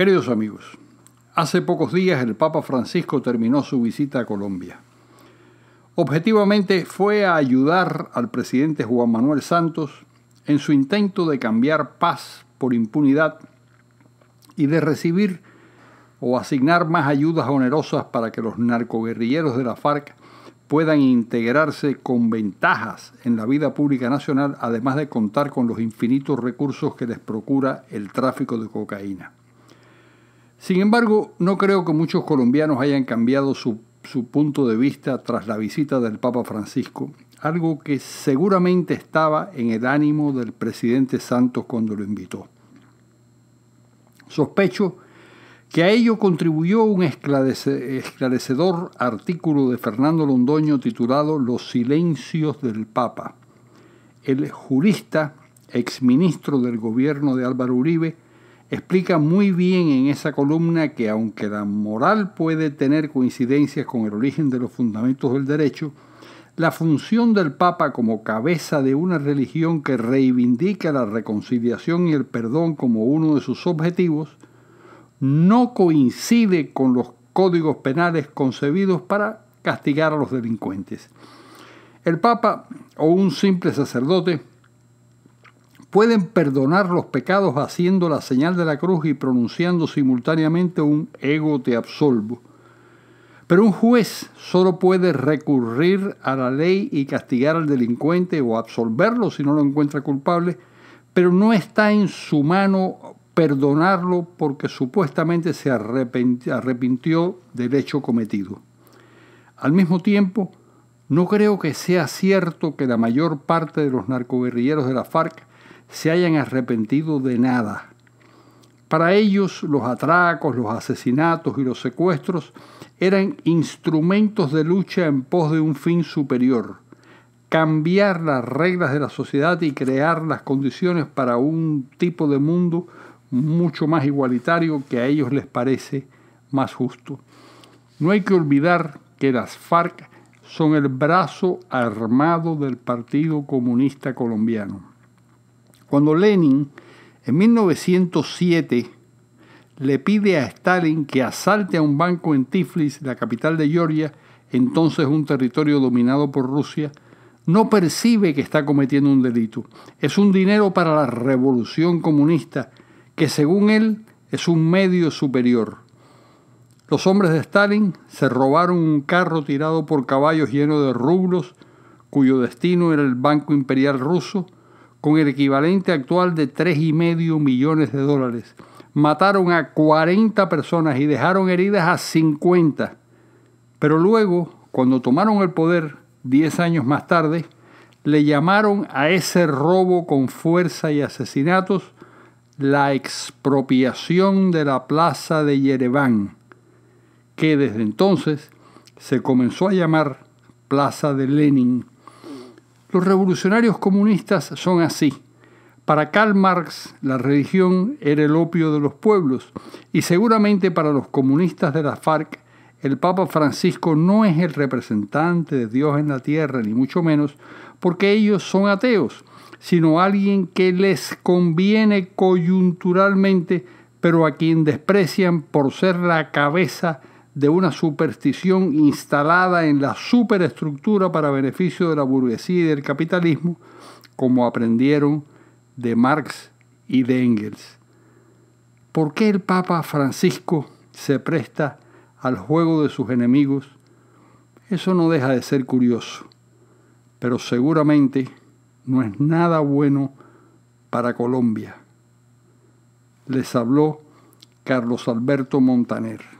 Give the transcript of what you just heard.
Queridos amigos, hace pocos días el Papa Francisco terminó su visita a Colombia. Objetivamente fue a ayudar al presidente Juan Manuel Santos en su intento de cambiar paz por impunidad y de recibir o asignar más ayudas onerosas para que los narcoguerrilleros de la FARC puedan integrarse con ventajas en la vida pública nacional, además de contar con los infinitos recursos que les procura el tráfico de cocaína. Sin embargo, no creo que muchos colombianos hayan cambiado su, punto de vista tras la visita del Papa Francisco, algo que seguramente estaba en el ánimo del presidente Santos cuando lo invitó. Sospecho que a ello contribuyó un esclarecedor artículo de Fernando Londoño titulado Los silencios del Papa. El jurista, exministro del gobierno de Álvaro Uribe, explica muy bien en esa columna que aunque la moral puede tener coincidencias con el origen de los fundamentos del derecho, la función del Papa como cabeza de una religión que reivindica la reconciliación y el perdón como uno de sus objetivos, no coincide con los códigos penales concebidos para castigar a los delincuentes. El Papa o un simple sacerdote pueden perdonar los pecados haciendo la señal de la cruz y pronunciando simultáneamente un ego te absolvo. Pero un juez solo puede recurrir a la ley y castigar al delincuente o absolverlo si no lo encuentra culpable, pero no está en su mano perdonarlo porque supuestamente se arrepintió del hecho cometido. Al mismo tiempo, no creo que sea cierto que la mayor parte de los narcoguerrilleros de la FARC se hayan arrepentido de nada. Para ellos los atracos, los asesinatos y los secuestros eran instrumentos de lucha en pos de un fin superior, cambiar las reglas de la sociedad y crear las condiciones para un tipo de mundo mucho más igualitario que a ellos les parece más justo. No hay que olvidar que las FARC son el brazo armado del Partido Comunista Colombiano. Cuando Lenin en 1907 le pide a Stalin que asalte a un banco en Tiflis, la capital de Georgia, entonces un territorio dominado por Rusia, no percibe que está cometiendo un delito. Es un dinero para la revolución comunista, que según él es un medio superior. Los hombres de Stalin se robaron un carro tirado por caballos lleno de rublos, cuyo destino era el Banco Imperial Ruso, con el equivalente actual de 3,5 millones de dólares. Mataron a 40 personas y dejaron heridas a 50. Pero luego, cuando tomaron el poder, 10 años más tarde, le llamaron a ese robo con fuerza y asesinatos la expropiación de la plaza de Yerevan, que desde entonces se comenzó a llamar Plaza de Lenin. Los revolucionarios comunistas son así. Para Karl Marx, la religión era el opio de los pueblos y seguramente para los comunistas de la FARC, el Papa Francisco no es el representante de Dios en la tierra, ni mucho menos, porque ellos son ateos, sino alguien que les conviene coyunturalmente, pero a quien desprecian por ser la cabeza de una superstición instalada en la superestructura para beneficio de la burguesía y del capitalismo, como aprendieron de Marx y de Engels. ¿Por qué el Papa Francisco se presta al juego de sus enemigos? Eso no deja de ser curioso, pero seguramente no es nada bueno para Colombia. Les habló Carlos Alberto Montaner.